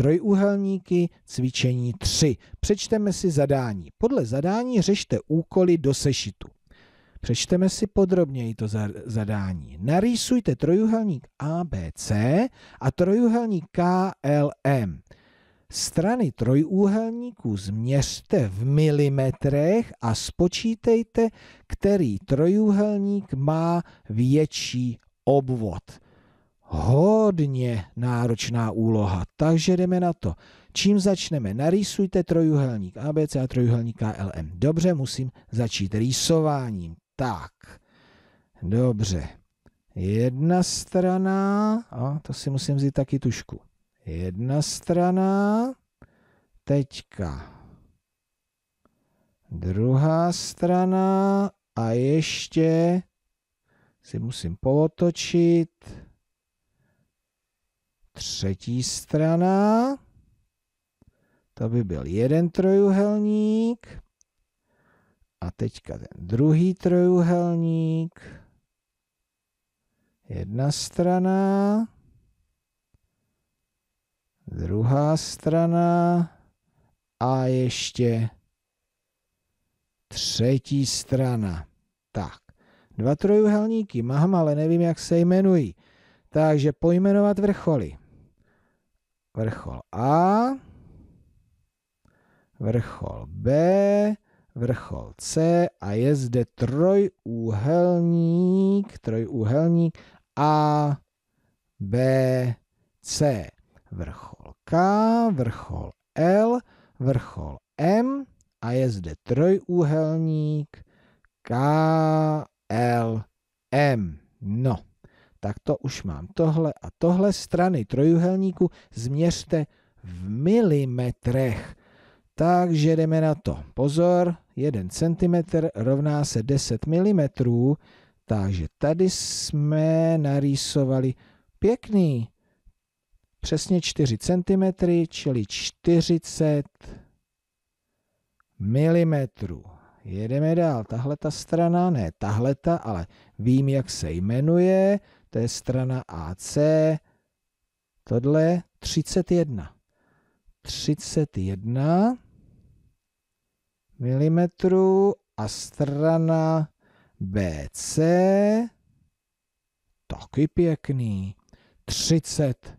trojúhelníky, cvičení 3. Přečteme si zadání. Podle zadání řešte úkoly do sešitu. Přečteme si podrobněji to zadání. Narýsujte trojuhelník ABC a trojuhelník KLM. Strany trojúhelníků změřte v milimetrech a spočítejte, který trojúhelník má větší obvod hodně náročná úloha. Takže jdeme na to. Čím začneme? Narýsujte trojuhelník ABC a trojuhelník KLM. Dobře, musím začít rýsováním. Tak, dobře. Jedna strana, a to si musím vzít taky tušku. Jedna strana, teďka. Druhá strana a ještě si musím pootočit třetí strana. To by byl jeden trojuhelník. A teďka ten druhý trojuhelník. Jedna strana. Druhá strana. A ještě třetí strana. Tak, dva trojuhelníky mám, ale nevím, jak se jmenují. Takže pojmenovat vrcholy vrchol A, vrchol B, vrchol C a je zde trojúhelník, trojúhelník A, B, C. Vrchol K, vrchol L, vrchol M a je zde trojúhelník K, L, M. No tak to už mám tohle a tohle strany trojuhelníku změřte v milimetrech. Takže jdeme na to. Pozor, 1 cm rovná se 10 mm, takže tady jsme narýsovali pěkný přesně 4 cm, čili 40 mm. Jedeme dál. Tahle ta strana, ne tahle ta, ale vím, jak se jmenuje to je strana AC, tohle 31. 31 mm a strana BC, taky pěkný, 30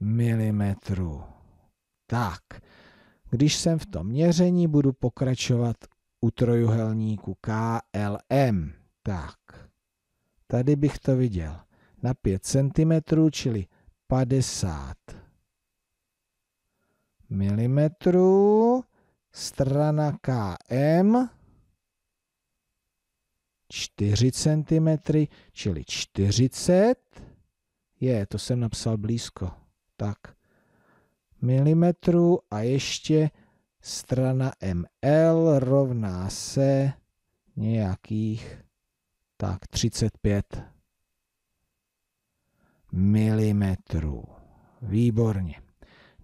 mm. Tak, když jsem v tom měření, budu pokračovat u trojuhelníku KLM. Tak, tady bych to viděl na 5 cm, čili 50 mm, strana KM 4 cm, čili 40. Je, to jsem napsal blízko. Tak. Milimetru a ještě strana ML rovná se nějakých tak 35 milimetrů. Výborně.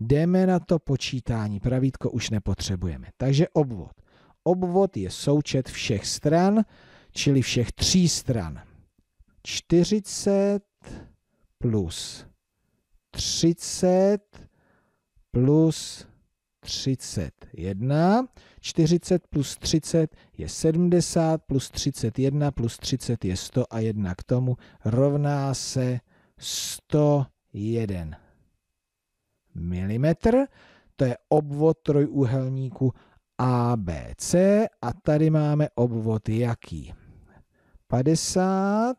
Jdeme na to počítání. Pravítko už nepotřebujeme. Takže obvod. Obvod je součet všech stran, čili všech tří stran. 40 plus 30 plus 31. 40 plus 30 je 70, plus 31 plus 30 je 101 k tomu rovná se 101 mm. To je obvod trojúhelníku ABC a tady máme obvod jaký? 50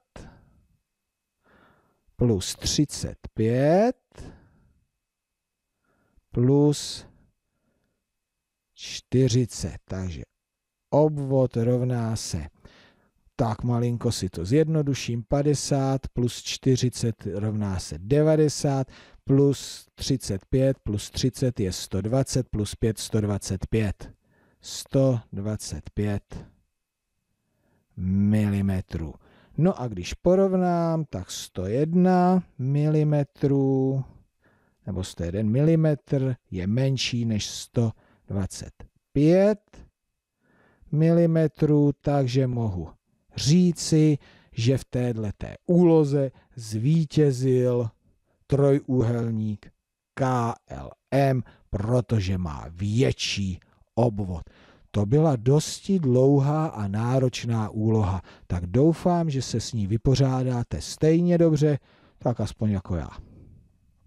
plus 35 plus 40. Takže obvod rovná se tak malinko si to zjednoduším, 50 plus 40 rovná se 90, plus 35 plus 30 je 120, plus 5 125. 125 mm. No a když porovnám, tak 101 mm nebo 101 mm je menší než 125 mm, takže mohu říci, že v této úloze zvítězil trojúhelník KLM, protože má větší obvod. To byla dosti dlouhá a náročná úloha, tak doufám, že se s ní vypořádáte stejně dobře, tak aspoň jako já.